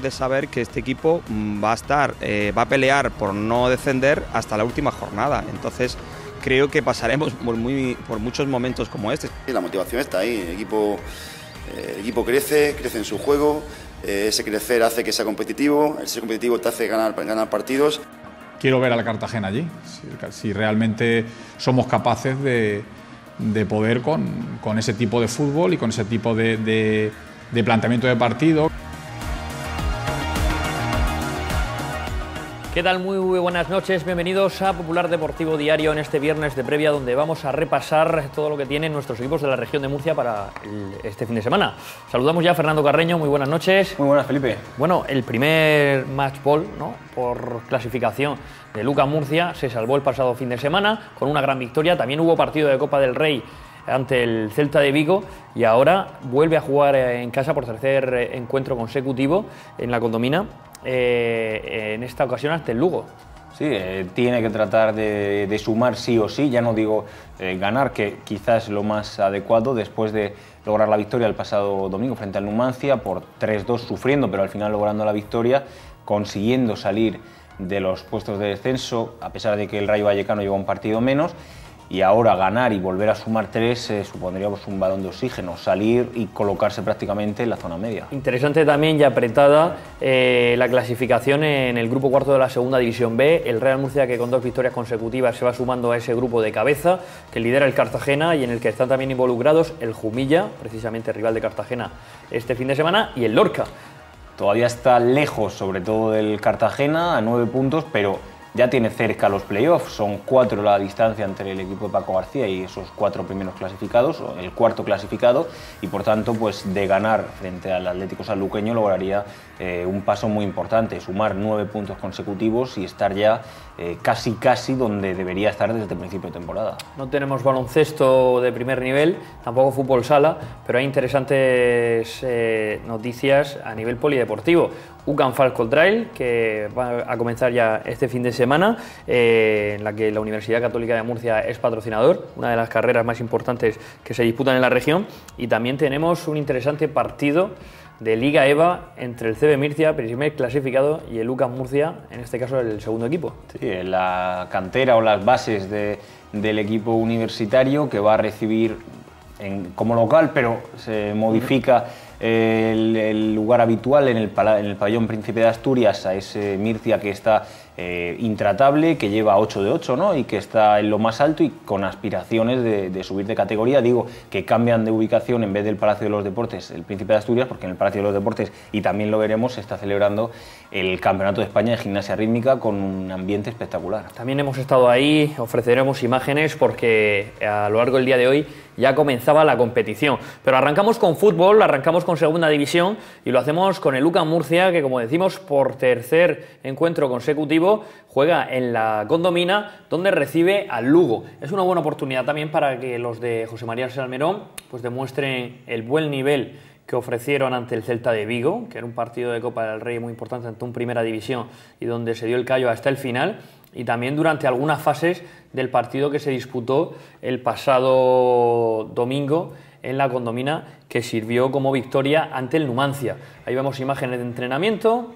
de saber que este equipo mm, va a estar, eh, va a pelear por no defender hasta la última jornada. Entonces creo que pasaremos por, muchos momentos como este. La motivación está ahí, el equipo, eh, equipo crece, crece en su juego, eh, ese crecer hace que sea competitivo, el ser competitivo te hace ganar, ganar partidos. Quiero ver a la Cartagena allí, si, realmente somos capaces de, poder con, ese tipo de fútbol y con ese tipo de, de planteamiento de partido. ¿Qué tal? Muy, buenas noches. Bienvenidos a Popular Deportivo Diario en este viernes de previa donde vamos a repasar todo lo que tienen nuestros equipos de la región de Murcia para este fin de semana. Saludamos ya a Fernando Carreño, muy buenas noches. Muy buenas, Felipe. Bueno, el primer match ¿no? por clasificación de Luca Murcia se salvó el pasado fin de semana con una gran victoria. También hubo partido de Copa del Rey ante el Celta de Vigo y ahora vuelve a jugar eh, en casa por tercer eh, encuentro consecutivo en la condomina, eh, en esta ocasión ante el Lugo. Sí, tiene que tratar de, sumar sí o sí, ya no digo ganar, que quizás lo más adecuado después de lograr la victoria el pasado domingo frente al Numancia por 3-2 sufriendo, pero al final logrando la victoria, consiguiendo salir de los puestos de descenso, a pesar de que el Rayo Vallecano lleva un partido menos y ahora ganar y volver a sumar tres eh, supondríamos un balón de oxígeno, salir y colocarse prácticamente en la zona media. Interesante también y apretada eh, la clasificación en el grupo cuarto de la segunda división B, el Real Murcia que con dos victorias consecutivas se va sumando a ese grupo de cabeza que lidera el Cartagena y en el que están también involucrados el Jumilla, precisamente rival de Cartagena este fin de semana, y el Lorca. Todavía está lejos, sobre todo del Cartagena, a nueve puntos, pero ya tiene cerca los playoffs, son cuatro la distancia entre el equipo de Paco García y esos cuatro primeros clasificados, el cuarto clasificado, y por tanto, pues de ganar frente al Atlético Sanluqueño lograría eh, un paso muy importante, sumar nueve puntos consecutivos y estar ya eh, casi casi donde debería estar desde el principio de temporada. No tenemos baloncesto de primer nivel, tampoco fútbol sala, pero hay interesantes eh, noticias a nivel polideportivo. ...Ucan Falcon Trail, que va a comenzar ya este fin de semana, en la que la Universidad Católica de Murcia es patrocinador, una de las carreras más importantes que se disputan en la región, y también tenemos un interesante partido de Liga EVA entre el CB Mircia, primer clasificado, y el Lucas Murcia, en este caso el segundo equipo. Sí, la cantera o las bases del equipo universitario que va a recibir como local, pero se modifica el, lugar habitual en el, en el pabellón Príncipe de Asturias a ese Mircia que está eh, intratable que lleva 8 de 8 ¿no? y que está en lo más alto y con aspiraciones de, de, subir de categoría. Digo que cambian de ubicación en vez del Palacio de los Deportes, el Príncipe de Asturias, porque en el Palacio de los Deportes, y también lo veremos, se está celebrando el Campeonato de España de Gimnasia Rítmica con un ambiente espectacular. También hemos estado ahí, ofreceremos imágenes porque eh, a lo largo del día de hoy ya comenzaba la competición. Pero arrancamos con fútbol, arrancamos con segunda división y lo hacemos con el Luca Murcia, que como decimos, por tercer encuentro consecutivo juega en la condomina, donde recibe al Lugo. Es una buena oportunidad también para que los de José María Salmerón pues demuestren el buen nivel que ofrecieron ante el Celta de Vigo, que era un partido de Copa del Rey muy importante ante un Primera División y donde se dio el callo hasta el final y también durante algunas fases del partido que se disputó el pasado domingo en la condomina que sirvió como victoria ante el Numancia. Ahí vemos imágenes de entrenamiento,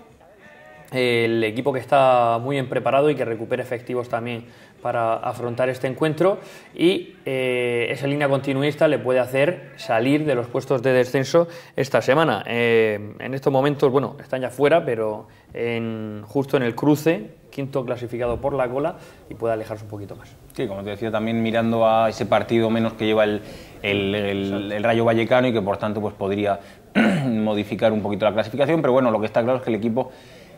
el equipo que está muy bien preparado y que recupera efectivos también para afrontar este encuentro y eh, esa línea continuista le puede hacer salir de los puestos de descenso esta semana. Eh, en estos momentos, bueno, están ya fuera, pero en, justo en el cruce quinto clasificado por la cola y pueda alejarse un poquito más. Sí, como te decía, también mirando a ese partido menos que lleva el, Rayo Vallecano y que por tanto pues podría modificar un poquito la clasificación, pero bueno, lo que está claro es que el equipo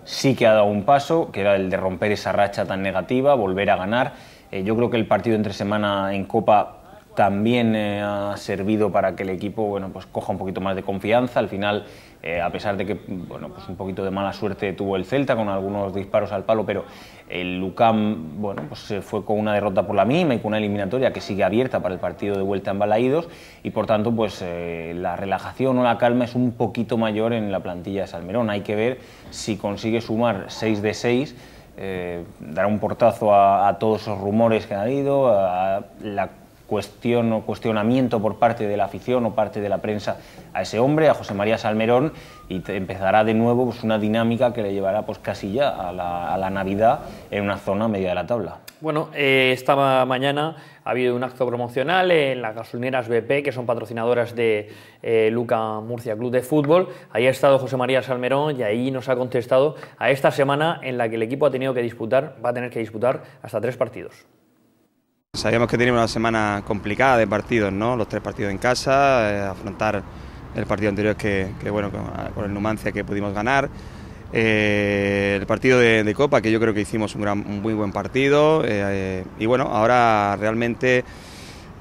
sí que ha dado un paso, que era el de romper esa racha tan negativa, volver a ganar. Eh, yo creo que el partido entre semana en Copa también eh, ha servido para que el equipo bueno, pues coja un poquito más de confianza. Al final eh, a pesar de que bueno, pues un poquito de mala suerte tuvo el Celta con algunos disparos al palo, pero el Lucam bueno, pues se fue con una derrota por la mínima y con una eliminatoria que sigue abierta para el partido de vuelta en Balaídos y por tanto pues eh, la relajación o la calma es un poquito mayor en la plantilla de Salmerón. Hay que ver si consigue sumar 6 de 6 eh, dará un portazo a, todos esos rumores que han habido, a la cuestión o cuestionamiento por parte de la afición o parte de la prensa a ese hombre, a José María Salmerón, y empezará de nuevo pues, una dinámica que le llevará pues, casi ya a la, a la Navidad en una zona media de la tabla. Bueno, eh, esta mañana ha habido un acto promocional en las gasolineras BP, que son patrocinadoras de eh, Luca Murcia Club de Fútbol. Ahí ha estado José María Salmerón y ahí nos ha contestado a esta semana en la que el equipo ha tenido que disputar, va a tener que disputar hasta tres partidos. Sabíamos que teníamos una semana complicada de partidos, ¿no? Los tres partidos en casa, eh, afrontar el partido anterior que, bueno, con, el Numancia que pudimos ganar. Eh, el partido de, Copa, que yo creo que hicimos un, muy buen partido. Eh, y bueno, ahora realmente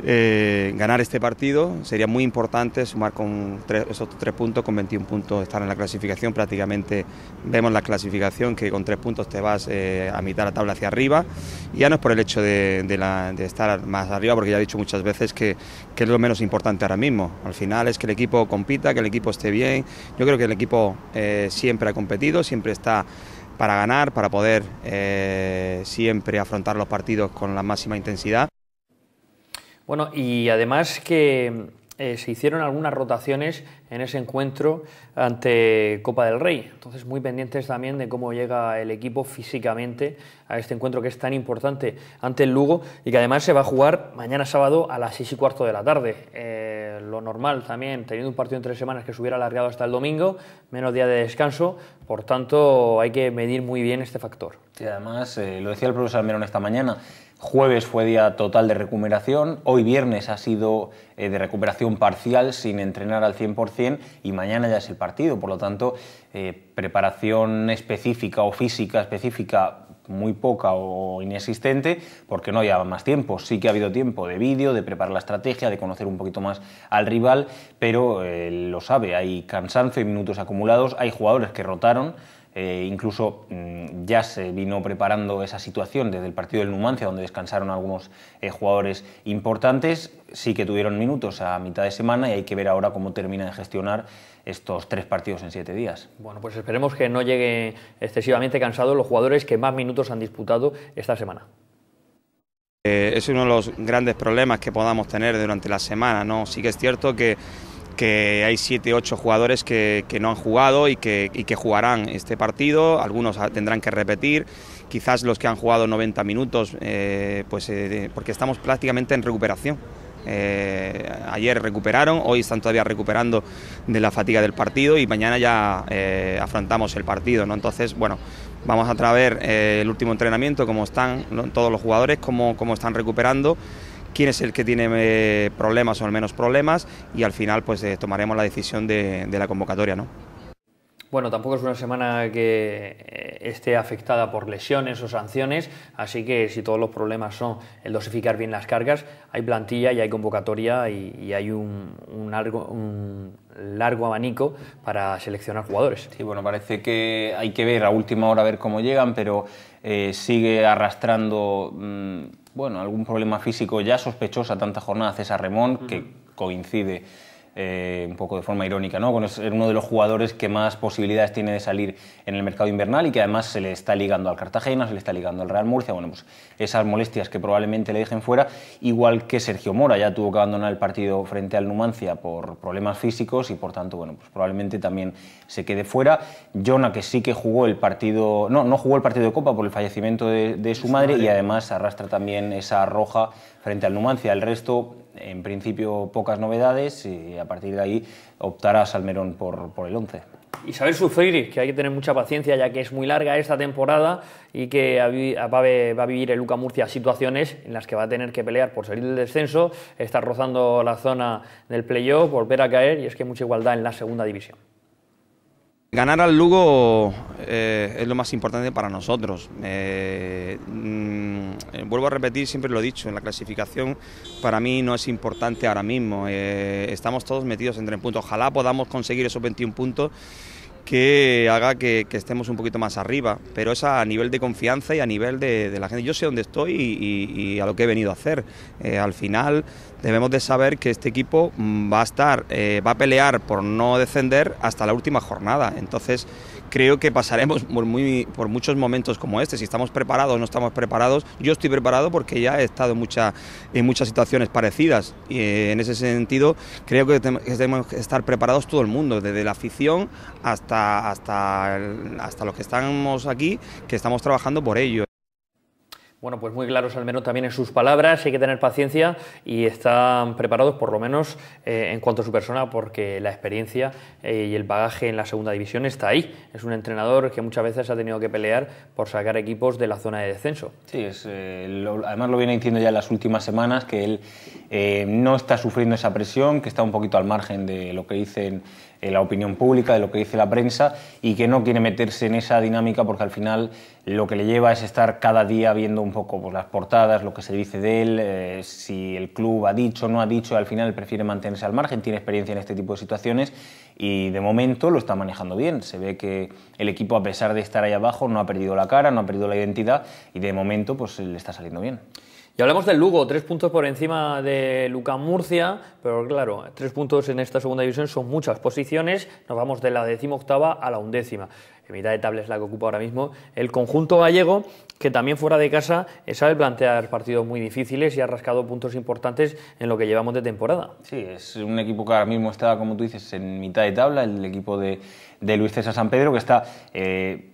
eh, ganar este partido. Sería muy importante sumar con esos tres puntos, con 21 puntos estar en la clasificación. Prácticamente vemos la clasificación que con tres puntos te vas eh, a mitad de la tabla hacia arriba. Y ya no es por el hecho de, estar más arriba, porque ya he dicho muchas veces que, es lo menos importante ahora mismo. Al final es que el equipo compita, que el equipo esté bien. Yo creo que el equipo eh, siempre ha competido, siempre está para ganar, para poder siempre afrontar los partidos con la máxima intensidad bueno, y además que eh, se hicieron algunas rotaciones en ese encuentro ante Copa del Rey. Entonces, muy pendientes también de cómo llega el equipo físicamente a este encuentro que es tan importante ante el Lugo y que además se va a jugar mañana sábado a las 6 y cuarto de la tarde. Eh, lo normal también, teniendo un partido en tres semanas que se hubiera alargado hasta el domingo, menos día de descanso, por tanto, hay que medir muy bien este factor. Y además, eh, lo decía el profesor Almerón esta mañana, Jueves fue día total de recuperación, hoy viernes ha sido eh, de recuperación parcial sin entrenar al 100%, y mañana ya es el partido. Por lo tanto, eh, preparación específica o física específica muy poca o inexistente porque no lleva más tiempo. Sí que ha habido tiempo de vídeo, de preparar la estrategia, de conocer un poquito más al rival, pero eh, lo sabe, hay cansancio y minutos acumulados, hay jugadores que rotaron eh, incluso mm, ya se vino preparando esa situación desde el partido del Numancia, donde descansaron algunos eh, jugadores importantes. Sí que tuvieron minutos a mitad de semana y hay que ver ahora cómo termina de gestionar estos tres partidos en siete días. Bueno, pues esperemos que no llegue excesivamente cansados los jugadores que más minutos han disputado esta semana. Eh, es uno de los grandes problemas que podamos tener durante la semana. ¿no? Sí que es cierto que que hay 7, 8 jugadores que, no han jugado y que, jugarán este partido, algunos tendrán que repetir, quizás los que han jugado 90 minutos, eh, pues eh, porque estamos prácticamente en recuperación. Eh, ayer recuperaron, hoy están todavía recuperando de la fatiga del partido y mañana ya afrontamos el partido, ¿no? Entonces, bueno, vamos a traer el último entrenamiento, cómo están todos los jugadores, cómo, cómo están recuperando quién es el que tiene eh, problemas o al menos problemas y al final pues eh, tomaremos la decisión de, la convocatoria. ¿no? Bueno, tampoco es una semana que eh, esté afectada por lesiones o sanciones, así que si todos los problemas son el dosificar bien las cargas, hay plantilla y hay convocatoria y, hay un, largo, abanico para seleccionar jugadores. Sí, bueno, parece que hay que ver a última hora ver cómo llegan, pero sigue arrastrando... Mm, bueno, algún problema físico ya sospechosa tanta jornada César Remón, que coincide eh, un poco de forma irónica, ¿no? uno de los jugadores que más posibilidades tiene de salir en el mercado invernal y que además se le está ligando al Cartagena, se le está ligando al Real Murcia, bueno, pues esas molestias que probablemente le dejen fuera, igual que Sergio Mora ya tuvo que abandonar el partido frente al Numancia por problemas físicos y por tanto, bueno, pues probablemente también se quede fuera. Jonah, que sí que jugó el partido, no, no jugó el partido de Copa por el fallecimiento de, su, madre, madre y además arrastra también esa roja frente al Numancia. El resto en principio pocas novedades y a partir de ahí optará Salmerón por, por el 11. saber sufrir, que hay que tener mucha paciencia ya que es muy larga esta temporada y que va a vivir el Luca Murcia situaciones en las que va a tener que pelear por salir del descenso, estar rozando la zona del playoff, volver a caer y es que hay mucha igualdad en la segunda división. Ganar al Lugo eh, es lo más importante para nosotros. Eh, mm, eh, vuelvo a repetir, siempre lo he dicho, en la clasificación para mí no es importante ahora mismo. estamos todos metidos entre puntos. Ojalá podamos conseguir esos 21 puntos que haga que, estemos un poquito más arriba, pero es a nivel de confianza y a nivel de, la gente. Yo sé dónde estoy y, a lo que he venido a hacer. Eh, al final debemos de saber que este equipo mm, va a estar, eh, va a pelear por no descender hasta la última jornada. Entonces, creo que pasaremos por, muchos momentos como este. Si estamos preparados o no estamos preparados, yo estoy preparado porque ya he estado en muchas situaciones parecidas. Y eh, en ese sentido, creo que tenemos que estar preparados todo el mundo, desde la afición hasta, hasta, hasta los que estamos aquí, que estamos trabajando por ello. Bueno, pues muy claros al menos también en sus palabras, hay que tener paciencia y están preparados por lo menos eh, en cuanto a su persona porque la experiencia eh, y el bagaje en la segunda división está ahí. Es un entrenador que muchas veces ha tenido que pelear por sacar equipos de la zona de descenso. Sí, es, eh, además lo viene diciendo ya en las últimas semanas que él no está sufriendo esa presión, que está un poquito al margen de lo que dicen la opinión pública, de lo que dice la prensa y que no quiere meterse en esa dinámica porque al final lo que le lleva es estar cada día viendo un poco pues, las portadas, lo que se dice de él, eh, si el club ha dicho, o no ha dicho, al final prefiere mantenerse al margen, tiene experiencia en este tipo de situaciones y de momento lo está manejando bien. Se ve que el equipo, a pesar de estar ahí abajo, no ha perdido la cara, no ha perdido la identidad y de momento pues, le está saliendo bien. Y hablamos del Lugo, tres puntos por encima de Luca Murcia, pero claro, tres puntos en esta segunda división son muchas posiciones, nos vamos de la decimoctava a la undécima en mitad de tabla es la que ocupa ahora mismo el conjunto gallego, que también fuera de casa eh, sabe plantear partidos muy difíciles y ha rascado puntos importantes en lo que llevamos de temporada. Sí, es un equipo que ahora mismo está, como tú dices, en mitad de tabla, el equipo de de Luis César San Pedro, que está eh,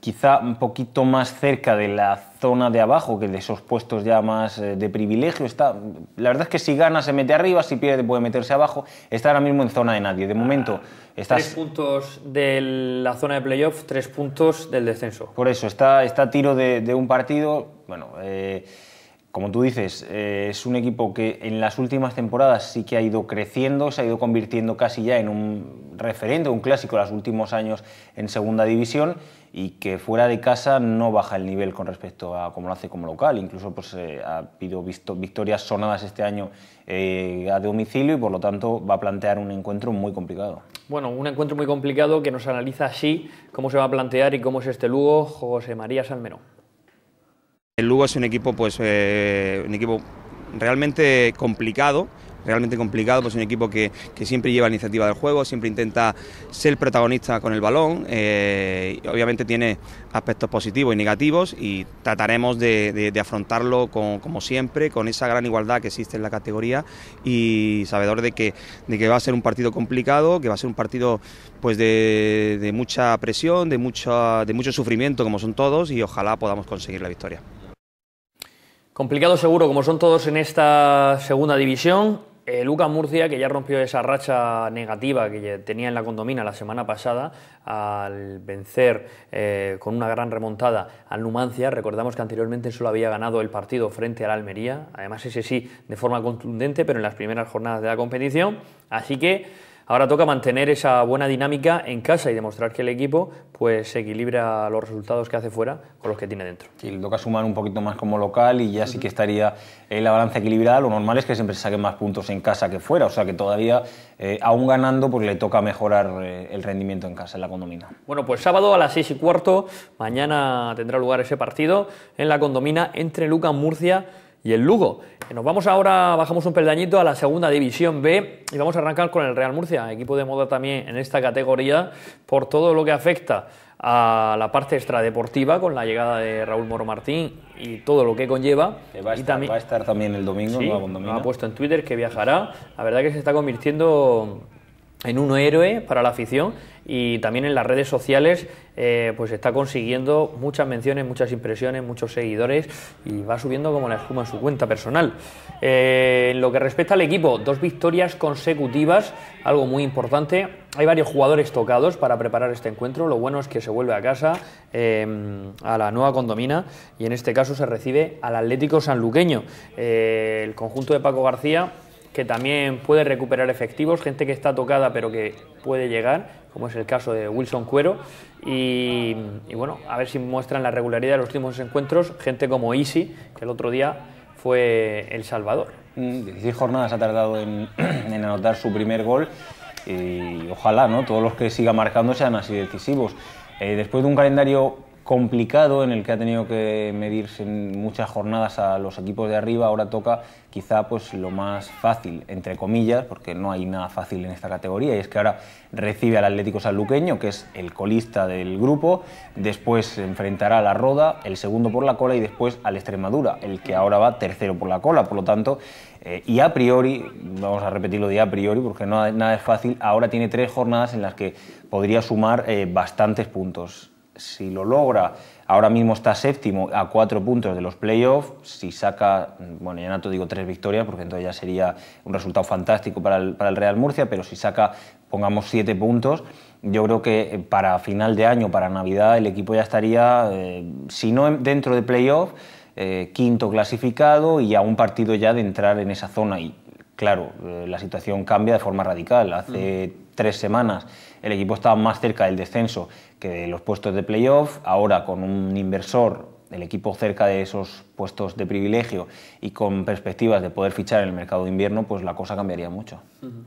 quizá un poquito más cerca de la zona de abajo que de esos puestos ya más eh, de privilegio. Está, la verdad es que si gana se mete arriba, si pierde puede meterse abajo. Está ahora mismo en zona de nadie. De ah, momento está... Tres puntos de la zona de playoff, tres puntos del descenso. Por eso, está, está tiro de, un partido. Bueno... Eh, como tú dices, eh, es un equipo que en las últimas temporadas sí que ha ido creciendo, se ha ido convirtiendo casi ya en un referente, un clásico en los últimos años en segunda división y que fuera de casa no baja el nivel con respecto a cómo lo hace como local. Incluso pues, eh, ha habido victorias sonadas este año eh, a domicilio y por lo tanto va a plantear un encuentro muy complicado. Bueno, un encuentro muy complicado que nos analiza así cómo se va a plantear y cómo es este Lugo, José María Salmerón. El Lugo es un equipo, pues, eh, un equipo realmente complicado, realmente complicado, pues un equipo que, siempre lleva la iniciativa del juego, siempre intenta ser protagonista con el balón, eh, obviamente tiene aspectos positivos y negativos y trataremos de, afrontarlo como siempre, con esa gran igualdad que existe en la categoría y sabedor de que, de que va a ser un partido complicado, que va a ser un partido pues de, mucha presión, de, de mucho sufrimiento como son todos y ojalá podamos conseguir la victoria. Complicado seguro, como son todos en esta segunda división. Eh, Lucas Murcia, que ya rompió esa racha negativa que tenía en la condomina la semana pasada al vencer eh, con una gran remontada al Numancia. Recordamos que anteriormente solo había ganado el partido frente al Almería, además ese sí de forma contundente, pero en las primeras jornadas de la competición. Así que Ahora toca mantener esa buena dinámica en casa y demostrar que el equipo pues equilibra los resultados que hace fuera con los que tiene dentro. Y le toca sumar un poquito más como local y ya sí que estaría en eh, la balanza equilibrada. Lo normal es que siempre se saquen más puntos en casa que fuera, o sea que todavía, eh, aún ganando, pues le toca mejorar eh, el rendimiento en casa, en la condomina. Bueno, pues sábado a las 6 y cuarto, mañana tendrá lugar ese partido en la condomina entre Luca Murcia y el Lugo. Eh, nos vamos ahora, bajamos un peldañito a la segunda división B y vamos a arrancar con el Real Murcia, equipo de moda también en esta categoría por todo lo que afecta a la parte extradeportiva con la llegada de Raúl Moro Martín y todo lo que conlleva. va, a estar, también, va a estar también el domingo, ha puesto en Twitter que viajará. La verdad que se está convirtiendo en un héroe para la afición y también en las redes sociales eh, pues está consiguiendo muchas menciones, muchas impresiones, muchos seguidores y va subiendo como la espuma en su cuenta personal. Eh, en lo que respecta al equipo, dos victorias consecutivas, algo muy importante. Hay varios jugadores tocados para preparar este encuentro. Lo bueno es que se vuelve a casa, eh, a la nueva condomina, y en este caso se recibe al Atlético Sanluqueño. el conjunto de Paco García que también puede recuperar efectivos, gente que está tocada pero que puede llegar, como es el caso de Wilson Cuero. Y, bueno, a ver si muestran la regularidad de los últimos encuentros, gente como Easy, que el otro día fue El Salvador. 16 mm, jornadas ha tardado en, anotar su primer gol y ojalá ¿no? todos los que siga marcando sean así decisivos. Eh, después de un calendario complicado en el que ha tenido que medirse en muchas jornadas a los equipos de arriba, ahora toca quizá pues lo más fácil, entre comillas, porque no hay nada fácil en esta categoría, y es que ahora recibe al Atlético Sanluqueño, que es el colista del grupo, después se enfrentará a la Roda, el segundo por la cola, y después al Extremadura, el que ahora va tercero por la cola, por lo tanto, eh, y a priori, vamos a repetirlo de a priori, porque no, nada es fácil, ahora tiene tres jornadas en las que podría sumar eh, bastantes puntos. Si lo logra, ahora mismo está séptimo a cuatro puntos de los playoffs. Si saca, bueno, ya no te digo tres victorias, porque entonces ya sería un resultado fantástico para el, Real Murcia, pero si saca, pongamos siete puntos, yo creo que eh, para final de año, para Navidad, el equipo ya estaría, eh, si no dentro de playoffs, eh, quinto clasificado y a un partido ya de entrar en esa zona. Y claro, la situación cambia de forma radical. Hace tres semanas el equipo estaba más cerca del descenso que los puestos de playoff, ahora con un inversor el equipo cerca de esos puestos de privilegio y con perspectivas de poder fichar en el mercado de invierno, pues la cosa cambiaría mucho.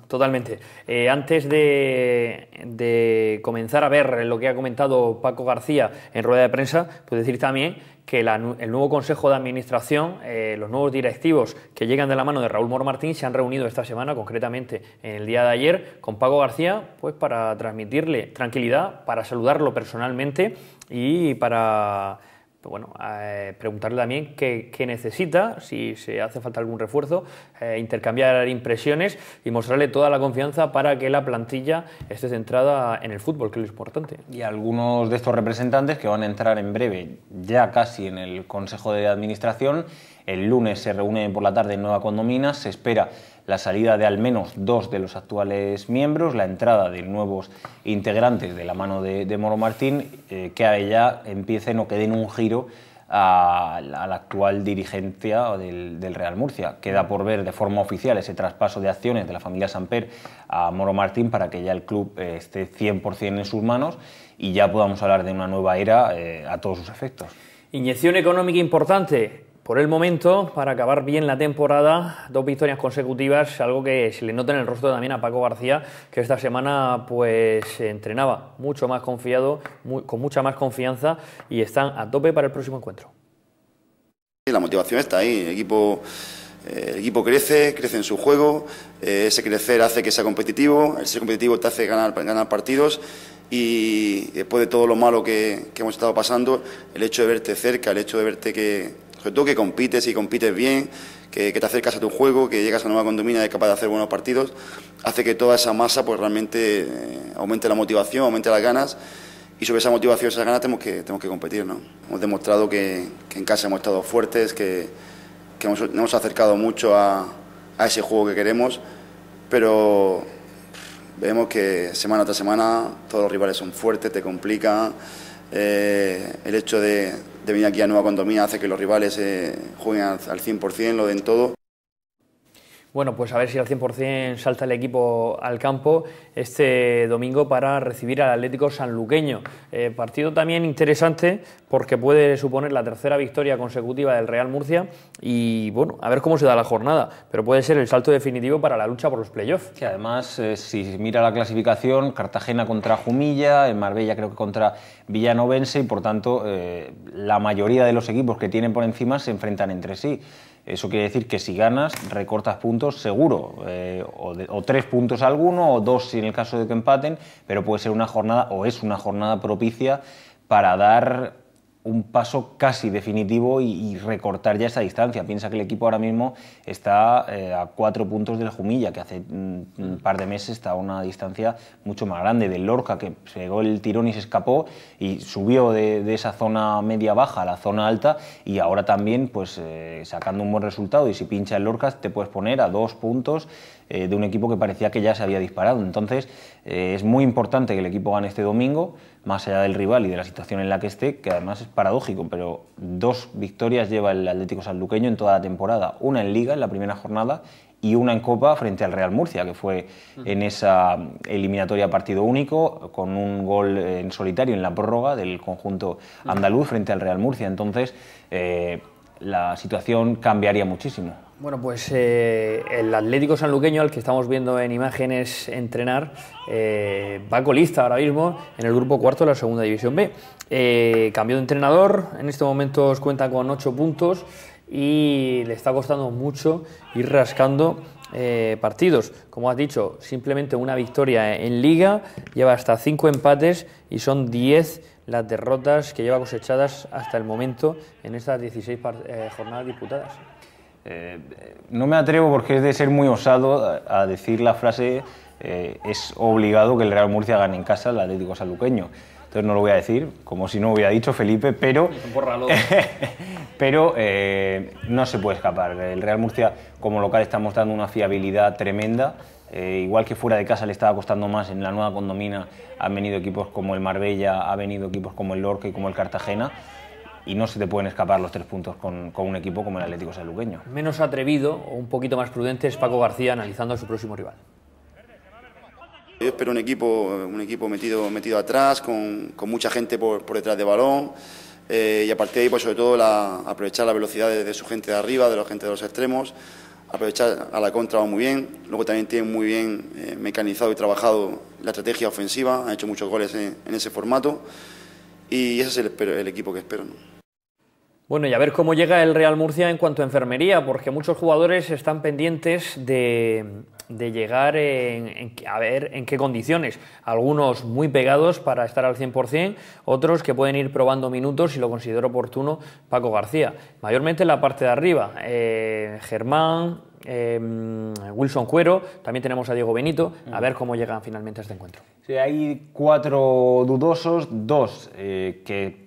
Totalmente. Eh, antes de, comenzar a ver lo que ha comentado Paco García en rueda de prensa, puedo decir también que el nuevo Consejo de Administración, eh, los nuevos directivos que llegan de la mano de Raúl Mor Martín se han reunido esta semana, concretamente en el día de ayer, con Paco García, pues para transmitirle tranquilidad, para saludarlo personalmente y para pues bueno, eh, preguntarle también qué, necesita, si se hace falta algún refuerzo, eh, intercambiar impresiones y mostrarle toda la confianza para que la plantilla esté centrada en el fútbol, que es lo importante. Y algunos de estos representantes que van a entrar en breve, ya casi en el Consejo de Administración, el lunes se reúne por la tarde en Nueva Condomina, se espera la salida de al menos dos de los actuales miembros, la entrada de nuevos integrantes de la mano de, Moro Martín, eh, que a ella empiecen o que den un giro a, la actual dirigencia del, Real Murcia. Queda por ver de forma oficial ese traspaso de acciones de la familia Samper a Moro Martín para que ya el club eh, esté 100% en sus manos y ya podamos hablar de una nueva era eh, a todos sus efectos. Inyección económica importante por el momento, para acabar bien la temporada, dos victorias consecutivas, algo que se le nota en el rostro también a Paco García, que esta semana pues se entrenaba mucho más confiado, con mucha más confianza y están a tope para el próximo encuentro. La motivación está ahí, el equipo, eh, el equipo crece, crece en su juego, eh, ese crecer hace que sea competitivo, el ser competitivo te hace ganar, ganar partidos y después de todo lo malo que hemos estado pasando, el hecho de verte cerca, el hecho de verte que sobre todo que compites y compites bien, que, te acercas a tu juego, que llegas a nueva condomina y es capaz de hacer buenos partidos, hace que toda esa masa pues realmente eh, aumente la motivación, aumente las ganas y sobre esa motivación, esas ganas tenemos que, tenemos que competir. ¿no? Hemos demostrado que, en casa hemos estado fuertes, que, nos hemos, acercado mucho a, a ese juego que queremos, pero vemos que semana tras semana todos los rivales son fuertes, te complican. Eh, el hecho de, venir aquí a Nueva Condomía hace que los rivales eh, jueguen al, al 100%, lo den todo. Bueno, pues a ver si al 100% salta el equipo al campo este domingo para recibir al Atlético Sanluqueño. Eh, partido también interesante porque puede suponer la tercera victoria consecutiva del Real Murcia y bueno, a ver cómo se da la jornada, pero puede ser el salto definitivo para la lucha por los playoffs. Que además, eh, si mira la clasificación, Cartagena contra Jumilla, en Marbella creo que contra Villanovense y por tanto eh, la mayoría de los equipos que tienen por encima se enfrentan entre sí. Eso quiere decir que si ganas, recortas puntos seguro, eh, o, tres puntos alguno, o dos si en el caso de que empaten, pero puede ser una jornada, o es una jornada propicia para dar un paso casi definitivo y, recortar ya esa distancia. Piensa que el equipo ahora mismo está eh, a cuatro puntos del Jumilla, que hace mm, un par de meses está a una distancia mucho más grande, del Lorca, que pegó el tirón y se escapó y subió de, esa zona media-baja a la zona alta y ahora también pues eh, sacando un buen resultado y si pincha el Lorca te puedes poner a dos puntos eh, de un equipo que parecía que ya se había disparado. Entonces es muy importante que el equipo gane este domingo más allá del rival y de la situación en la que esté, que además es paradójico, pero dos victorias lleva el Atlético Sanluqueño en toda la temporada, una en Liga en la primera jornada y una en Copa frente al Real Murcia, que fue en esa eliminatoria partido único, con un gol en solitario en la prórroga del conjunto andaluz frente al Real Murcia. Entonces, eh, la situación cambiaría muchísimo. Bueno, pues eh, el Atlético Sanluqueño, al que estamos viendo en imágenes entrenar, eh, va colista ahora mismo en el grupo cuarto de la Segunda División B. Eh, cambió de entrenador, en estos momentos cuenta con ocho puntos y le está costando mucho ir rascando partidos. Como has dicho, simplemente una victoria en liga, lleva hasta cinco empates y son 10 las derrotas que lleva cosechadas hasta el momento en estas 16 eh, jornadas disputadas. Eh, no me atrevo porque es de ser muy osado a, decir la frase eh, es obligado que el Real Murcia gane en casa el Atlético Saluqueño. Entonces no lo voy a decir, como si no hubiera dicho Felipe, pero, pero no se puede escapar. El Real Murcia como local está mostrando una fiabilidad tremenda. Eh, igual que fuera de casa le estaba costando más, en la nueva condomina han venido equipos como el Marbella, ha venido equipos como el Lorca y como el Cartagena, y no se te pueden escapar los tres puntos con, un equipo como el Atlético Saluqueño. Menos atrevido o un poquito más prudente es Paco García analizando a su próximo rival. Yo espero un equipo, un equipo metido, metido atrás, con, con mucha gente por, detrás de balón. Eh, y a partir de ahí, pues sobre todo, la, aprovechar la velocidad de, su gente de arriba, de la gente de los extremos aprovechar a la contra va muy bien. Luego también tiene muy bien eh, mecanizado y trabajado la estrategia ofensiva, ha hecho muchos goles en, ese formato y ese es el, equipo que espero. Bueno, y a ver cómo llega el Real Murcia en cuanto a enfermería, porque muchos jugadores están pendientes de, llegar en, a ver en qué condiciones. Algunos muy pegados para estar al 100%, otros que pueden ir probando minutos si lo considero oportuno Paco García. Mayormente en la parte de arriba, eh, Germán, em, Wilson Cuero, también tenemos a Diego Benito, a ver cómo llegan finalmente a este encuentro. Sí, hay cuatro dudosos, dos eh, que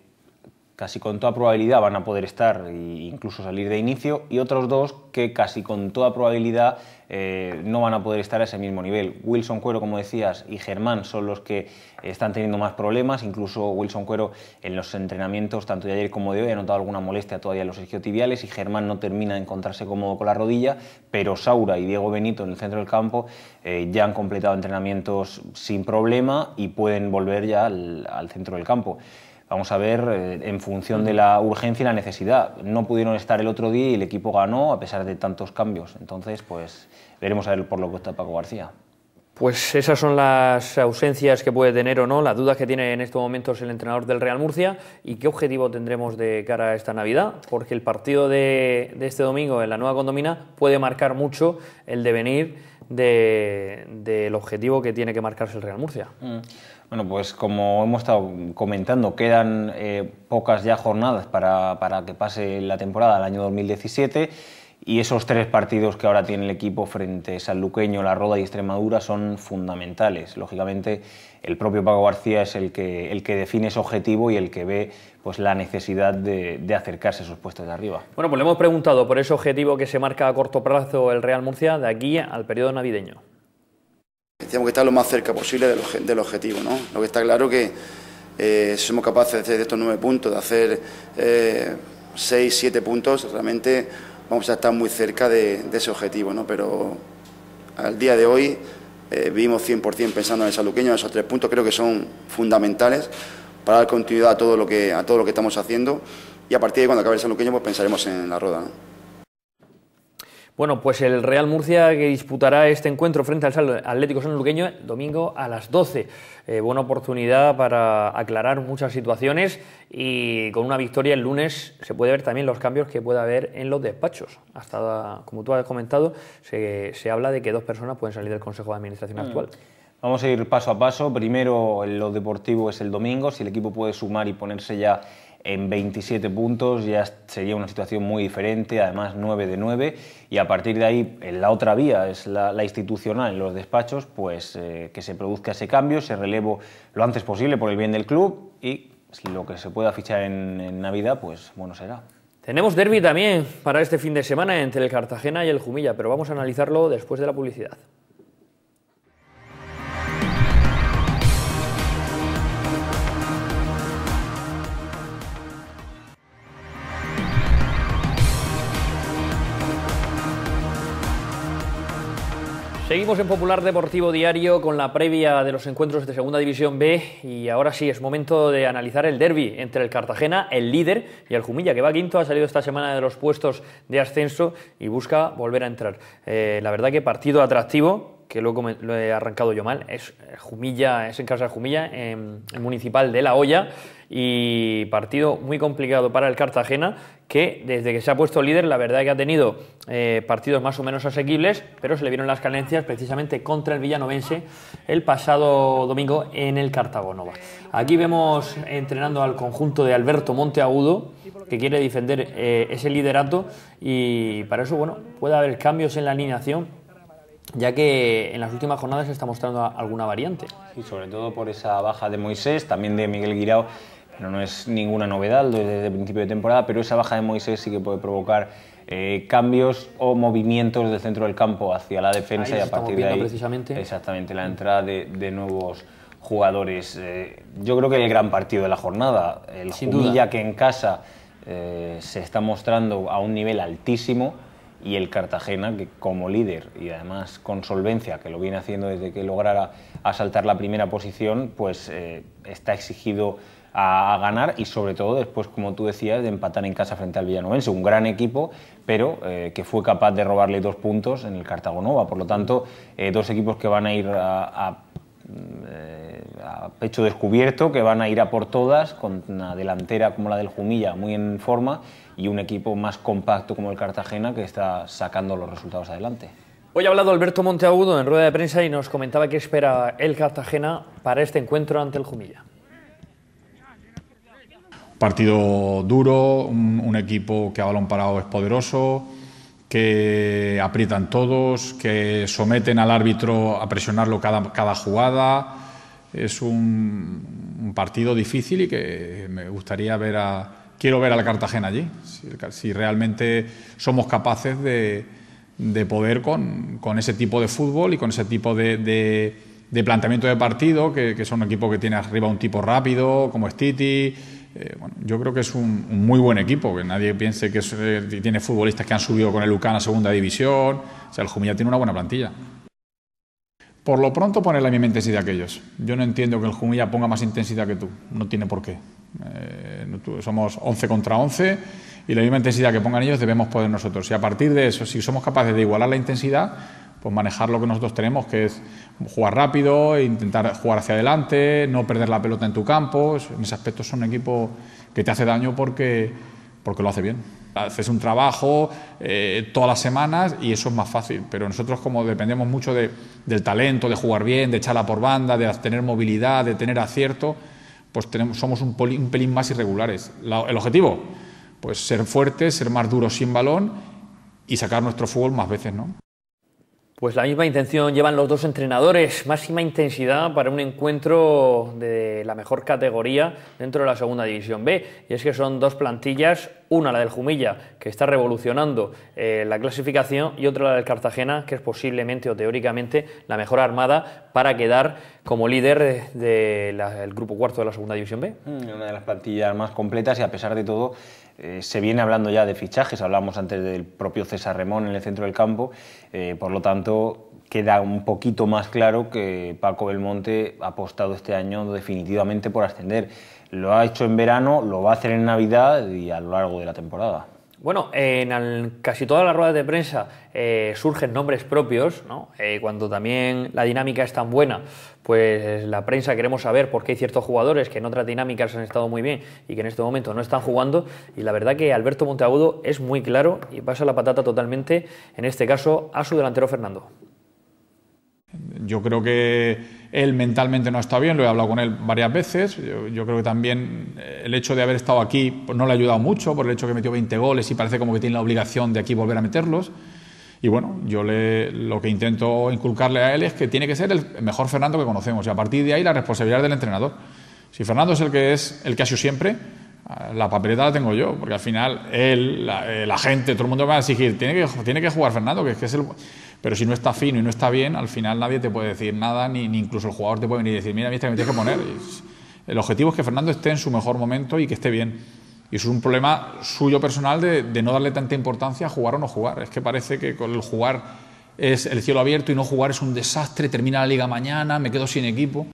casi con toda probabilidad van a poder estar e incluso salir de inicio y otros dos que casi con toda probabilidad eh, no van a poder estar a ese mismo nivel. Wilson Cuero, como decías, y Germán son los que están teniendo más problemas, incluso Wilson Cuero en los entrenamientos, tanto de ayer como de hoy, ha notado alguna molestia todavía en los isquiotibiales y Germán no termina de encontrarse cómodo con la rodilla, pero Saura y Diego Benito en el centro del campo eh, ya han completado entrenamientos sin problema y pueden volver ya al, al centro del campo. Vamos a ver eh, en función de la urgencia y la necesidad. No pudieron estar el otro día y el equipo ganó a pesar de tantos cambios. Entonces, pues veremos a ver por lo que está Paco García. Pues esas son las ausencias que puede tener o no, las dudas que tiene en estos momentos el entrenador del Real Murcia y qué objetivo tendremos de cara a esta Navidad, porque el partido de, de este domingo en la nueva condomina puede marcar mucho el devenir del de, objetivo que tiene que marcarse el Real Murcia. Mm. Bueno, pues como hemos estado comentando, quedan eh, pocas ya jornadas para, para que pase la temporada del año 2017. Y esos tres partidos que ahora tiene el equipo frente a Luqueño, La Roda y Extremadura son fundamentales. Lógicamente, el propio Paco García es el que, el que define ese objetivo y el que ve pues, la necesidad de, acercarse a esos puestos de arriba. Bueno, pues le hemos preguntado por ese objetivo que se marca a corto plazo el Real Murcia de aquí al periodo navideño. Decíamos que está lo más cerca posible del, objetivo. ¿no? Lo que está claro que eh, somos capaces de estos nueve puntos, de hacer eh, seis, siete puntos, realmente vamos a estar muy cerca de, ese objetivo, ¿no? Pero al día de hoy eh, vivimos 100% pensando en el saluqueño, esos tres puntos creo que son fundamentales para dar continuidad a todo lo que, a todo lo que estamos haciendo y a partir de cuando acabe el saluqueño pues pensaremos en la roda. Bueno, pues el Real Murcia que disputará este encuentro frente al Atlético Sanluqueño domingo a las 12. Eh, buena oportunidad para aclarar muchas situaciones y con una victoria el lunes se puede ver también los cambios que puede haber en los despachos. Hasta, como tú has comentado, se, se habla de que dos personas pueden salir del Consejo de Administración mm. actual. Vamos a ir paso a paso. Primero, lo deportivo es el domingo. Si el equipo puede sumar y ponerse ya en 27 puntos ya sería una situación muy diferente, además 9 de 9, y a partir de ahí la otra vía es la, institucional en los despachos, pues eh, que se produzca ese cambio, ese relevo lo antes posible por el bien del club y lo que se pueda fichar en, en Navidad, pues bueno será. Tenemos derby también para este fin de semana entre el Cartagena y el Jumilla, pero vamos a analizarlo después de la publicidad. Seguimos en Popular Deportivo Diario con la previa de los encuentros de Segunda División B y ahora sí es momento de analizar el derby entre el Cartagena, el líder, y el Jumilla, que va quinto, ha salido esta semana de los puestos de ascenso y busca volver a entrar. Eh, la verdad que partido atractivo, que lo, lo, he arrancado yo mal, es Jumilla, es en casa de Jumilla, en, municipal de La Hoya, y partido muy complicado para el Cartagena, que desde que se ha puesto líder, la verdad es que ha tenido eh, partidos más o menos asequibles, pero se le vieron las carencias precisamente contra el Villanovense el pasado domingo en el Cartagonova. Aquí vemos entrenando al conjunto de Alberto Monteagudo, que quiere defender eh, ese liderato, y para eso, bueno, puede haber cambios en la alineación ya que en las últimas jornadas se está mostrando alguna variante. Y sobre todo por esa baja de Moisés, también de Miguel Guirao no, es ninguna novedad desde el principio de temporada, pero esa baja de Moisés sí que puede provocar eh, cambios o movimientos del centro del campo hacia la defensa y a partir de ahí precisamente. exactamente la entrada de, nuevos jugadores. Eh, yo creo que el gran partido de la jornada, el Sin que en casa eh, se está mostrando a un nivel altísimo y el Cartagena que como líder y además con solvencia que lo viene haciendo desde que lograra asaltar la primera posición, pues está exigido a, ganar y sobre todo después, como tú decías, de empatar en casa frente al Villanovense, un gran equipo, pero eh, que fue capaz de robarle dos puntos en el Cartagonova. Por lo tanto, eh, dos equipos que van a ir a, eh, a pecho descubierto, que van a ir a por todas, con una delantera como la del Jumilla muy en forma y un equipo más compacto como el Cartagena que está sacando los resultados adelante. Hoy ha hablado Alberto Monteagudo en rueda de prensa y nos comentaba qué espera el Cartagena para este encuentro ante el Jumilla. Partido duro, un, equipo que a balón parado es poderoso, que aprietan todos, que someten al árbitro a presionarlo cada, cada jugada. Es un, partido difícil y que me gustaría ver a... Quiero ver a la Cartagena allí, si, realmente somos capaces de, de poder con, con, ese tipo de fútbol y con ese tipo de, de, planteamiento de partido, que, es un equipo que tiene arriba un tipo rápido, como es Titi eh, yo creo que es un, muy buen equipo, que nadie piense que eh, tiene futbolistas que han subido con el UCAN a segunda división. O sea, el Jumilla tiene una buena plantilla. Por lo pronto, poner la misma intensidad que ellos. Yo no entiendo que el Jumilla ponga más intensidad que tú. No tiene por qué. Eh, somos 11 contra 11 y la misma intensidad que pongan ellos debemos poder nosotros. Y a partir de eso, si somos capaces de igualar la intensidad, pues manejar lo que nosotros tenemos, que es jugar rápido, intentar jugar hacia adelante, no perder la pelota en tu campo. En ese aspecto es un equipo que te hace daño porque, porque lo hace bien. Haces un trabajo eh, todas las semanas y eso es más fácil. Pero nosotros como dependemos mucho de, del talento, de jugar bien, de echarla por banda, de tener movilidad, de tener acierto, pues tenemos, somos un, pelín más irregulares. el objetivo, pues ser fuertes, ser más duros sin balón y sacar nuestro fútbol más veces, ¿no? Pues la misma intención llevan los dos entrenadores, máxima intensidad para un encuentro de la mejor categoría dentro de la segunda división B. Y es que son dos plantillas, una la del Jumilla, que está revolucionando eh, la clasificación, y otra la del Cartagena, que es posiblemente o teóricamente la mejor armada para quedar como líder del grupo cuarto de la segunda división B. Mm, una de las plantillas más completas y a pesar de todo eh, se viene hablando ya de fichajes, hablamos antes del propio César Remón en el centro del campo, eh, por lo tanto queda un poquito más claro que Paco Belmonte ha apostado este año definitivamente por ascender. Lo ha hecho en verano, lo va a hacer en Navidad y a lo largo de la temporada. Bueno, en casi todas las ruedas de prensa eh, surgen nombres propios, ¿no? Eh, cuando también la dinámica es tan buena, pues la prensa queremos saber por qué hay ciertos jugadores que en otras dinámicas han estado muy bien y que en este momento no están jugando. Y la verdad que Alberto Monteagudo es muy claro y pasa la patata totalmente, en este caso, a su delantero Fernando. Yo creo que él mentalmente no está bien, lo he hablado con él varias veces. Yo, creo que también eh, el hecho de haber estado aquí no le ha ayudado mucho por el hecho que metió 20 goles y parece como que tiene la obligación de aquí volver a meterlos. Y bueno, yo lo que intento inculcarle a él es que tiene que ser el mejor Fernando que conocemos y a partir de ahí la responsabilidad del entrenador. Si Fernando es el que es el que ha sido siempre, la papeleta la tengo yo, porque al final él, la, gente, todo el mundo va a exigir, tiene que, tiene que jugar Fernando, que es, que es el... Pero si no está fino y no está bien, al final nadie te puede decir nada, ni, ni incluso el jugador te puede venir y decir, mira, a mí que este me tienes que poner. el objetivo es que Fernando esté en su mejor momento y que esté bien. Y eso es un problema suyo personal de, de no darle tanta importancia a jugar o no jugar. Es que parece que con el jugar es el cielo abierto y no jugar es un desastre, termina la liga mañana, me quedo sin equipo.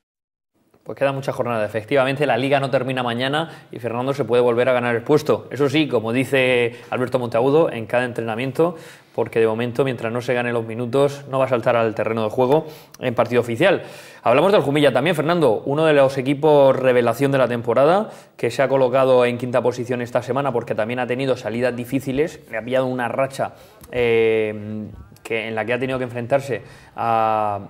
Pues queda mucha jornada. Efectivamente, la liga no termina mañana y Fernando se puede volver a ganar el puesto. Eso sí, como dice Alberto Monteagudo, en cada entrenamiento, porque de momento, mientras no se gane los minutos, no va a saltar al terreno de juego en partido oficial. Hablamos del Jumilla también, Fernando, uno de los equipos revelación de la temporada, que se ha colocado en quinta posición esta semana porque también ha tenido salidas difíciles, le ha pillado una racha. Eh, que, en la que ha tenido que enfrentarse a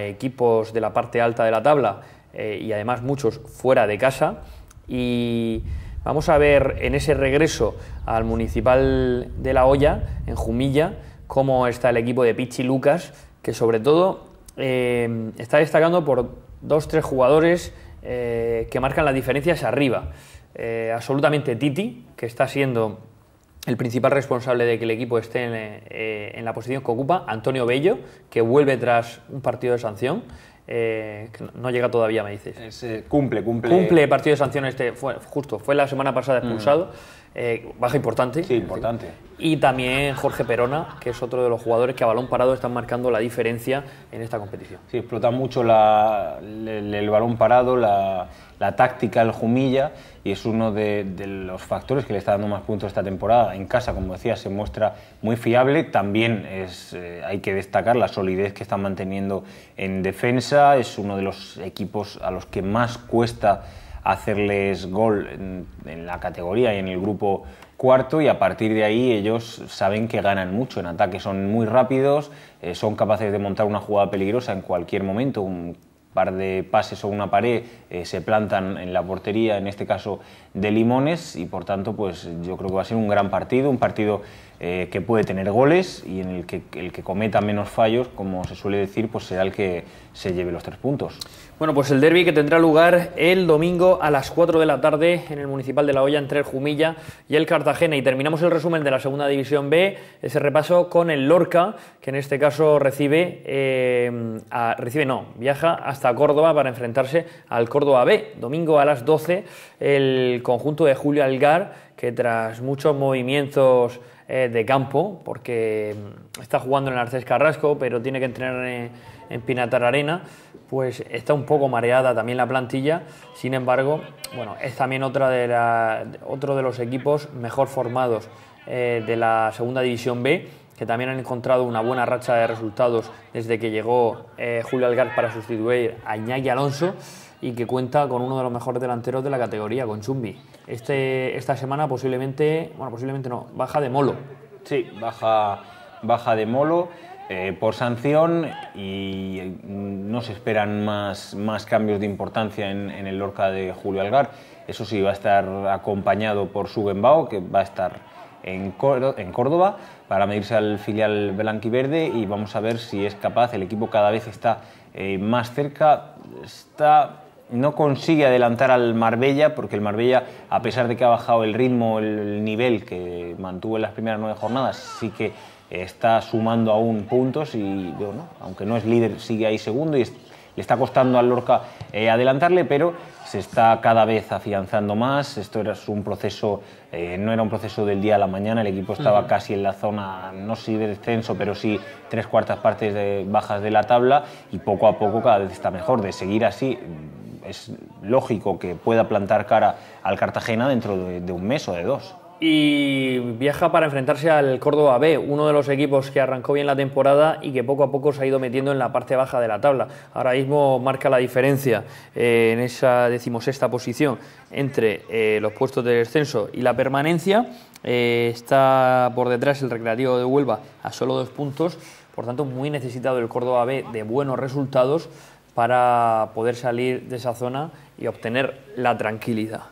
equipos de la parte alta de la tabla eh, y además muchos fuera de casa. Y vamos a ver en ese regreso al Municipal de La Hoya, en Jumilla, cómo está el equipo de Pichi Lucas, que sobre todo eh, está destacando por dos, tres jugadores eh, que marcan las diferencias arriba. absolutamente Titi, que está siendo el principal responsable de que el equipo esté en la posición que ocupa, Antonio Bello, que vuelve tras un partido de sanción. Eh, no llega todavía, me dices. Eh, cumple, cumple. Cumple partido de sanciones, este, fue, justo, fue la semana pasada expulsado. Mm. Eh, baja importante. Sí, importante. Y también Jorge Perona, que es otro de los jugadores que a balón parado están marcando la diferencia en esta competición. Sí, explota mucho el, balón parado, la, la táctica, el jumilla y es uno de, los factores que le está dando más puntos esta temporada. En casa, como decía, se muestra muy fiable. También es, eh, hay que destacar la solidez que están manteniendo en defensa. Es uno de los equipos a los que más cuesta hacerles gol en, la categoría y en el grupo cuarto y a partir de ahí ellos saben que ganan mucho en ataque, son muy rápidos, eh, son capaces de montar una jugada peligrosa en cualquier momento, par de pases o una pared eh, se plantan en la portería, en este caso de Limones, y por tanto pues yo creo que va a ser un gran partido, un partido eh, que puede tener goles y en el que el que cometa menos fallos, como se suele decir, pues será el que se lleve los tres puntos. Bueno, pues el derby que tendrá lugar el domingo a las 4 de la tarde en el Municipal de La Hoya entre el Jumilla y el Cartagena. Y terminamos el resumen de la Segunda División B, ese repaso con el Lorca, que en este caso recibe, eh, recibe no, viaja hasta Córdoba para enfrentarse al Córdoba B. Domingo a las 12 el conjunto de Julio Algar, que tras muchos movimientos eh, de campo, porque mm, está jugando en el Carrasco, pero tiene que entrenar en, Pinatar Arena, pues está un poco mareada también la plantilla. Sin embargo, bueno, es también otra de la, otro de los equipos mejor formados eh, de la Segunda División B, que también han encontrado una buena racha de resultados desde que llegó eh, Julio Algar para sustituir a Iñaki Alonso y que cuenta con uno de los mejores delanteros de la categoría, con Chumbi. Este, esta semana posiblemente, bueno, posiblemente no, baja de molo. Sí, baja, baja de molo. Eh, por sanción y mm, no se esperan más, más cambios de importancia en, el Lorca de Julio Algar. Eso sí, va a estar acompañado por Subenbao, que va a estar en, Córdoba para medirse al filial blanquiverde y vamos a ver si es capaz. El equipo cada vez está eh, más cerca, está no consigue adelantar al Marbella, porque el Marbella, a pesar de que ha bajado el ritmo, el nivel que mantuvo en las primeras nueve jornadas, sí que está sumando aún puntos y, bueno, aunque no es líder, sigue ahí segundo y le está costando al Lorca eh, adelantarle, pero se está cada vez afianzando más. Esto era un proceso, eh, no era un proceso del día a la mañana, el equipo estaba casi en la zona, no sé si de descenso, pero sí tres cuartas partes de bajas de la tabla y poco a poco cada vez está mejor. De seguir así, es lógico que pueda plantar cara al Cartagena dentro de, un mes o de dos y viaja para enfrentarse al Córdoba B, uno de los equipos que arrancó bien la temporada y que poco a poco se ha ido metiendo en la parte baja de la tabla. Ahora mismo marca la diferencia eh, en esa decimosexta posición entre eh, los puestos de descenso y la permanencia. Eh, está por detrás el Recreativo de Huelva a solo dos puntos, por tanto muy necesitado el Córdoba B de buenos resultados para poder salir de esa zona y obtener la tranquilidad.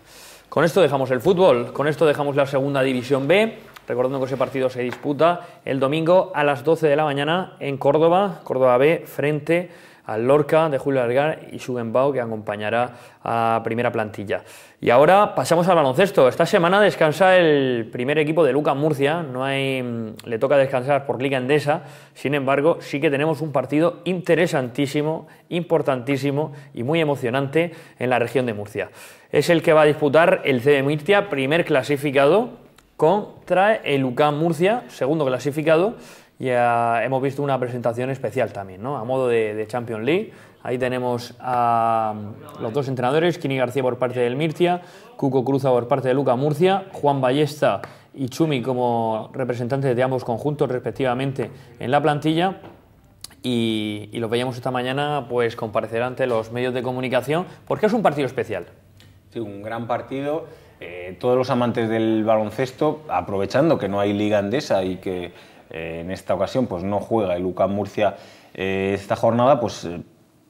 Con esto dejamos el fútbol, con esto dejamos la segunda división B, recordando que ese partido se disputa el domingo a las 12 de la mañana en Córdoba, Córdoba B, frente al Lorca de Julio Algar y Subenbao, que acompañará a primera plantilla. Y ahora pasamos al baloncesto. Esta semana descansa el primer equipo de Luca Murcia, no hay, mm, le toca descansar por Liga Endesa, sin embargo, sí que tenemos un partido interesantísimo, importantísimo y muy emocionante en la región de Murcia. Es el que va a disputar el CD Murcia, primer clasificado, contra el Luca Murcia, segundo clasificado, ya ah, hemos visto una presentación especial también, ¿no? a modo de, de Champions League. Ahí tenemos a mm, los dos entrenadores, Kini García por parte del Mirtia, Cuco Cruza por parte de Luca Murcia, Juan Ballesta y Chumi como representantes de ambos conjuntos respectivamente en la plantilla. Y, lo los veíamos esta mañana pues comparecer ante los medios de comunicación, porque es un partido especial. Sí, un gran partido. Eh, todos los amantes del baloncesto, aprovechando que no hay liga andesa y que eh, en esta ocasión pues no juega el Luca Murcia eh, esta jornada, pues eh,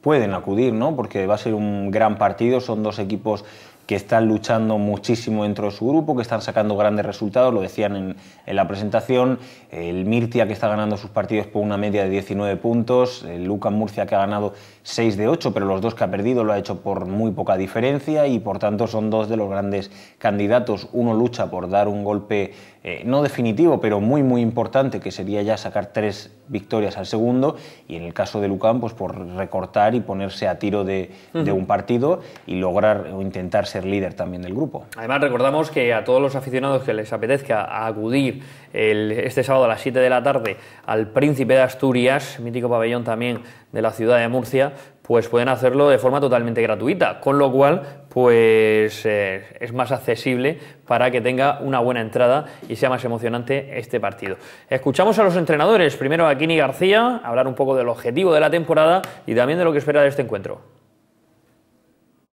pueden acudir, ¿no? Porque va a ser un gran partido, son dos equipos que están luchando muchísimo dentro de su grupo, que están sacando grandes resultados, lo decían en, la presentación, el Mirtia que está ganando sus partidos por una media de 19 puntos, el Lucas Murcia que ha ganado 6 de 8, pero los dos que ha perdido lo ha hecho por muy poca diferencia y por tanto son dos de los grandes candidatos. Uno lucha por dar un golpe eh, no definitivo, pero muy, muy importante, que sería ya sacar tres victorias al segundo, y en el caso de Lucán, pues por recortar y ponerse a tiro de, un partido y lograr o intentar ser líder también del grupo. Además, recordamos que a todos los aficionados que les apetezca acudir este sábado a las 7 de la tarde al Príncipe de Asturias, mítico pabellón también de la ciudad de Murcia, pues pueden hacerlo de forma totalmente gratuita, con lo cual pues eh, es más accesible para que tenga una buena entrada y sea más emocionante este partido. Escuchamos a los entrenadores, primero a Kini García, hablar un poco del objetivo de la temporada y también de lo que espera de este encuentro.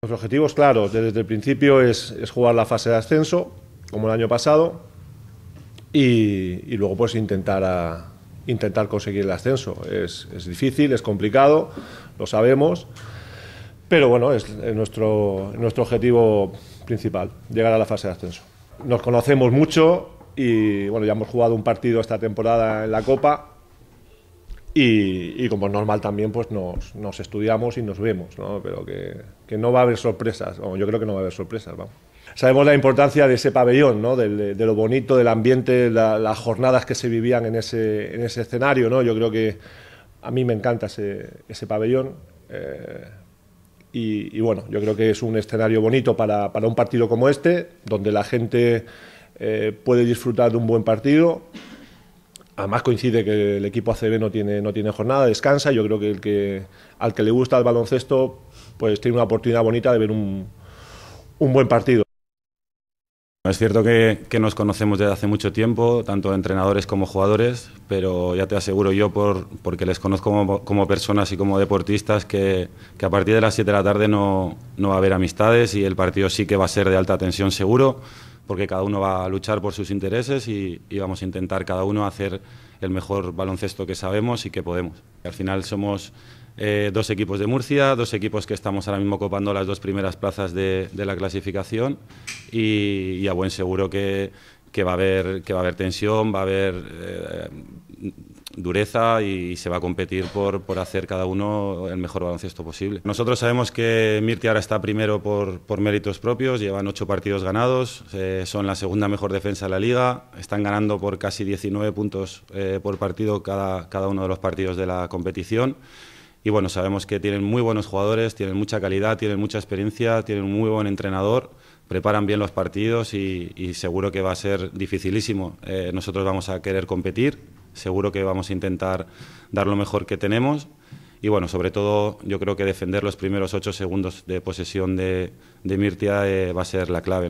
Los objetivos, claro, desde el principio es, jugar la fase de ascenso, como el año pasado, y, luego pues intentar, intentar conseguir el ascenso. es difícil, es complicado, lo sabemos pero bueno, es nuestro, nuestro objetivo principal, llegar a la fase de ascenso. Nos conocemos mucho y bueno, ya hemos jugado un partido esta temporada en la Copa y, como es normal también, pues nos, estudiamos y nos vemos, ¿no? Pero que, no va a haber sorpresas, o yo creo que no va a haber sorpresas, Sabemos la importancia de ese pabellón, ¿no? de, lo bonito, del ambiente, las jornadas que se vivían en ese, en ese escenario. ¿no? Yo creo que a mí me encanta ese, ese pabellón. Eh, y, bueno, yo creo que es un escenario bonito para, para un partido como este, donde la gente eh, puede disfrutar de un buen partido. Además coincide que el equipo ACB no tiene, no tiene jornada, descansa. Yo creo que, el que al que le gusta el baloncesto, pues tiene una oportunidad bonita de ver un, un buen partido. Es cierto que, nos conocemos desde hace mucho tiempo, tanto entrenadores como jugadores, pero ya te aseguro yo, porque les conozco como, personas y como deportistas, que, a partir de las 7 de la tarde no, va a haber amistades y el partido sí que va a ser de alta tensión seguro, porque cada uno va a luchar por sus intereses y, y vamos a intentar cada uno hacer el mejor baloncesto que sabemos y que podemos. Al final somos eh, dos equipos de Murcia, dos equipos que estamos ahora mismo copando las dos primeras plazas de, la clasificación y, a buen seguro que, que, va a haber, que va a haber tensión, va a haber eh, dureza y, se va a competir por, por, hacer cada uno el mejor baloncesto posible. Nosotros sabemos que Mirti ahora está primero por, por méritos propios, llevan ocho partidos ganados, eh, son la segunda mejor defensa de la liga, están ganando por casi 19 puntos por partido cada, cada uno de los partidos de la competición y bueno, sabemos que tienen muy buenos jugadores, tienen mucha calidad, tienen mucha experiencia, tienen un muy buen entrenador, preparan bien los partidos y, seguro que va a ser dificilísimo. Eh, nosotros vamos a querer competir, seguro que vamos a intentar dar lo mejor que tenemos y bueno, sobre todo yo creo que defender los primeros ocho segundos de posesión de, de Mirtia eh, va a ser la clave.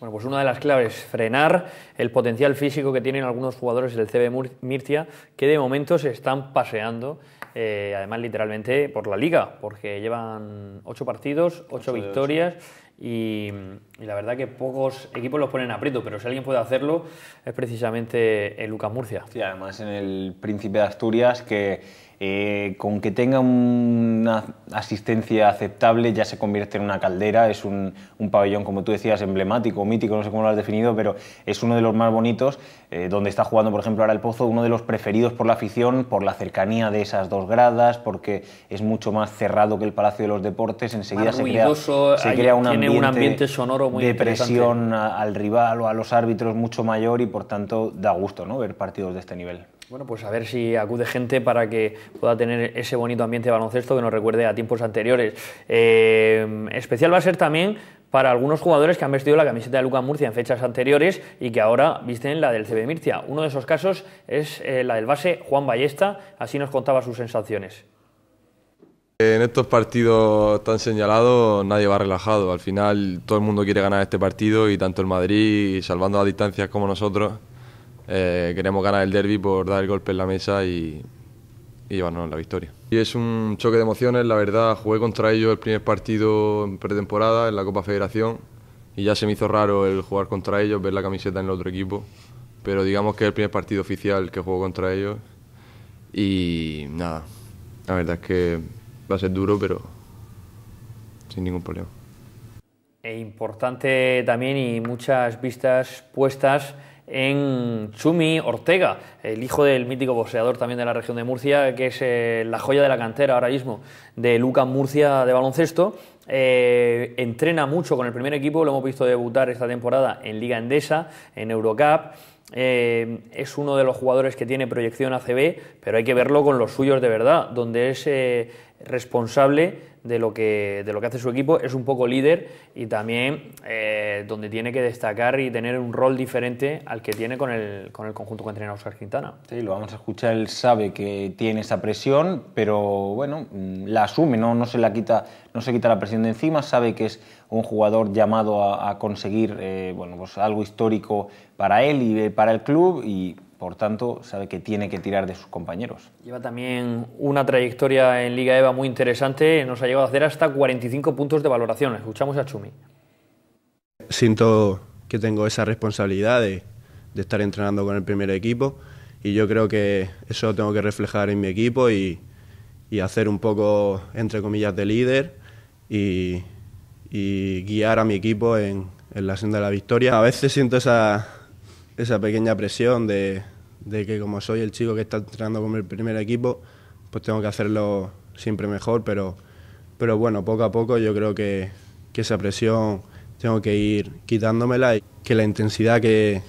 Bueno, pues una de las claves, frenar el potencial físico que tienen algunos jugadores del CB Mirtia, que de momento se están paseando eh, además literalmente por la liga, porque llevan ocho partidos, ocho, victorias Y, la verdad que pocos equipos los ponen a aprieto, pero si alguien puede hacerlo es precisamente el Lucas Murcia. Sí, además en el Príncipe de Asturias que eh, con que tenga una asistencia aceptable ya se convierte en una caldera, es un, pabellón, como tú decías, emblemático, mítico, no sé cómo lo has definido, pero es uno de los más bonitos, eh, donde está jugando, por ejemplo, ahora el Pozo, uno de los preferidos por la afición, por la cercanía de esas dos gradas, porque es mucho más cerrado que el Palacio de los Deportes, enseguida se crea, un, ambiente sonoro muy de presión al rival o a los árbitros mucho mayor y, por tanto, da gusto ¿no? ver partidos de este nivel. Bueno, pues a ver si acude gente para que pueda tener ese bonito ambiente de baloncesto que nos recuerde a tiempos anteriores. Eh, especial va a ser también para algunos jugadores que han vestido la camiseta de Lucas Murcia en fechas anteriores y que ahora visten la del CB Mircia. Uno de esos casos es eh, la del base Juan Ballesta, así nos contaba sus sensaciones. En estos partidos tan señalados nadie va relajado. Al final todo el mundo quiere ganar este partido y tanto el Madrid, salvando las distancias como nosotros, eh, queremos ganar el derby por dar el golpe en la mesa y y llevarnos la victoria. Y es un choque de emociones, la verdad, jugué contra ellos el primer partido en pretemporada en la Copa Federación y ya se me hizo raro el jugar contra ellos, ver la camiseta en el otro equipo, pero digamos que es el primer partido oficial que juego contra ellos y nada, la verdad es que va a ser duro, pero sin ningún problema. E importante también y muchas vistas puestas en Chumi Ortega, el hijo del mítico boxeador también de la región de Murcia, que es eh, la joya de la cantera ahora mismo de Lucas Murcia de baloncesto. Eh, entrena mucho con el primer equipo, lo hemos visto debutar esta temporada en Liga Endesa, en Eurocup. Eh, es uno de los jugadores que tiene proyección ACB, pero hay que verlo con los suyos de verdad, donde es responsable de lo que, de lo que hace su equipo, es un poco líder y también eh, donde tiene que destacar y tener un rol diferente al que tiene con el, con el conjunto que entrena Oscar Quintana. Sí, lo vamos a escuchar, él sabe que tiene esa presión, pero bueno, mm, la asume, no, no, se, la quita, no se quita la presión de encima, sabe que es un jugador llamado a, conseguir eh, bueno, pues algo histórico para él y eh, para el club y por tanto, sabe que tiene que tirar de sus compañeros. Lleva también una trayectoria en Liga EVA muy interesante. Nos ha llegado a hacer hasta 45 puntos de valoración. Escuchamos a Chumi. Siento que tengo esa responsabilidad de, estar entrenando con el primer equipo y yo creo que eso lo tengo que reflejar en mi equipo y, hacer un poco, entre comillas, de líder y, guiar a mi equipo en la senda de la victoria. A veces siento esa, esa pequeña presión de, de que como soy el chico que está entrenando con el primer equipo, pues tengo que hacerlo siempre mejor, pero, pero bueno, poco a poco yo creo que, que esa presión tengo que ir quitándomela y que la intensidad que,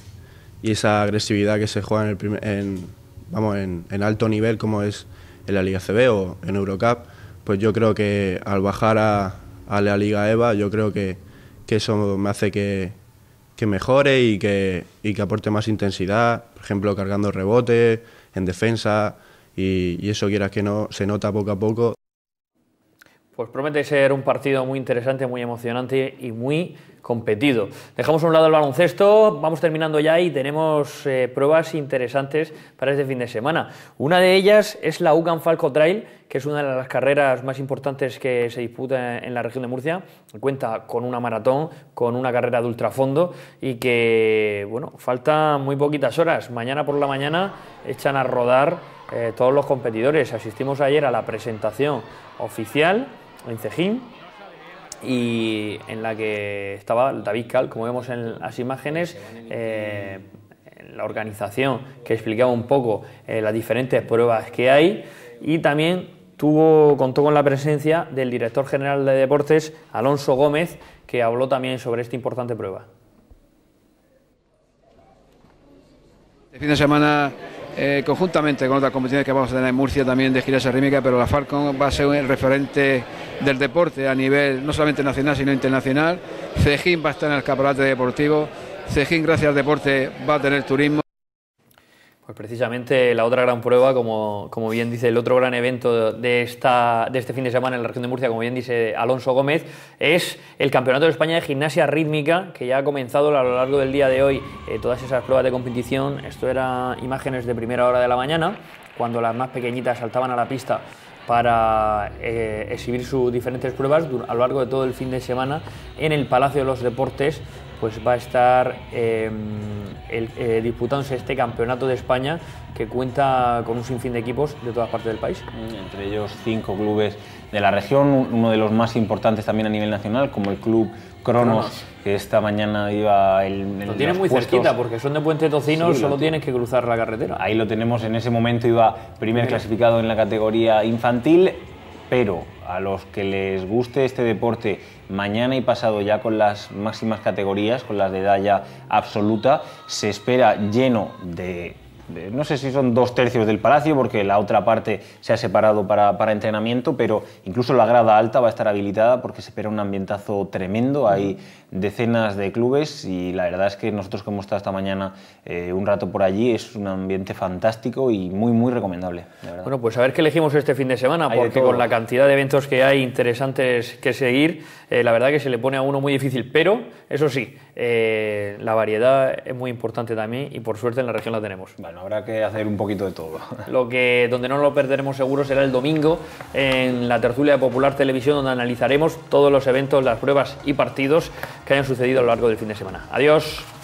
y esa agresividad que se juega en, el en, vamos, en, en, alto nivel como es en la Liga CB o en Eurocup, pues yo creo que al bajar a, a la Liga EVA, yo creo que, que eso me hace que, que mejore y que, que aporte más intensidad, por ejemplo, cargando rebotes, en defensa, y, y eso quieras que no, se nota poco a poco. Pues promete ser un partido muy interesante, muy emocionante y muy competido. Dejamos a un lado el baloncesto, vamos terminando ya y tenemos eh, pruebas interesantes para este fin de semana. Una de ellas es la UCAN Falco Trail, que es una de las carreras más importantes que se disputa en la región de Murcia. Cuenta con una maratón, con una carrera de ultrafondo y que, bueno, faltan muy poquitas horas. Mañana por la mañana echan a rodar eh, todos los competidores. Asistimos ayer a la presentación oficial en Cejín y en la que estaba David Cal, como vemos en las imágenes, eh, la organización que explicaba un poco eh, las diferentes pruebas que hay y también tuvo, contó con la presencia del director general de deportes, Alonso Gómez, que habló también sobre esta importante prueba. Este fin de semana eh, conjuntamente con otras competiciones que vamos a tener en Murcia también de gira rítmica pero la Falcon va a ser un referente del deporte a nivel no solamente nacional sino internacional. Cejín va a estar en el caparate deportivo. Cejín, gracias al deporte, va a tener turismo. Pues precisamente la otra gran prueba, como, bien dice el otro gran evento de, esta, de este fin de semana en la región de Murcia, como bien dice Alonso Gómez, es el Campeonato de España de Gimnasia Rítmica, que ya ha comenzado a lo largo del día de hoy eh, todas esas pruebas de competición. Esto eran imágenes de primera hora de la mañana, cuando las más pequeñitas saltaban a la pista para eh, exhibir sus diferentes pruebas a lo largo de todo el fin de semana en el Palacio de los Deportes pues va a estar em, eh, disputándose este campeonato de España que cuenta con un sinfín de equipos de todas partes del país. Entre ellos cinco clubes de la región, uno de los más importantes también a nivel nacional, como el club Cronos, que esta mañana iba el. el lo tienen muy cerquita, porque son de puente tocino, solo tienes que cruzar la carretera. Ahí lo tenemos, en ese momento iba primer clasificado en la categoría infantil, pero a los que les guste este deporte mañana y pasado ya con las máximas categorías, con las de edad absoluta, se espera lleno de no sé si son dos tercios del palacio, porque la otra parte se ha separado para, entrenamiento, pero incluso la grada alta va a estar habilitada porque se espera un ambientazo tremendo decenas de clubes y la verdad es que nosotros que hemos estado esta mañana eh, un rato por allí es un ambiente fantástico y muy muy recomendable. bueno, pues a ver qué elegimos este fin de semana, porque con la cantidad de eventos que hay interesantes que seguir, eh, la verdad que se le pone a uno muy difícil, pero eso sí, eh, la variedad es muy importante también y por suerte en la región la tenemos. Bueno, habrá que hacer un poquito de todo. Lo que donde no lo perderemos seguro será el domingo en la tertulia Popular Televisión donde analizaremos todos los eventos, las pruebas y partidos que hayan sucedido a lo largo del fin de semana. Adiós.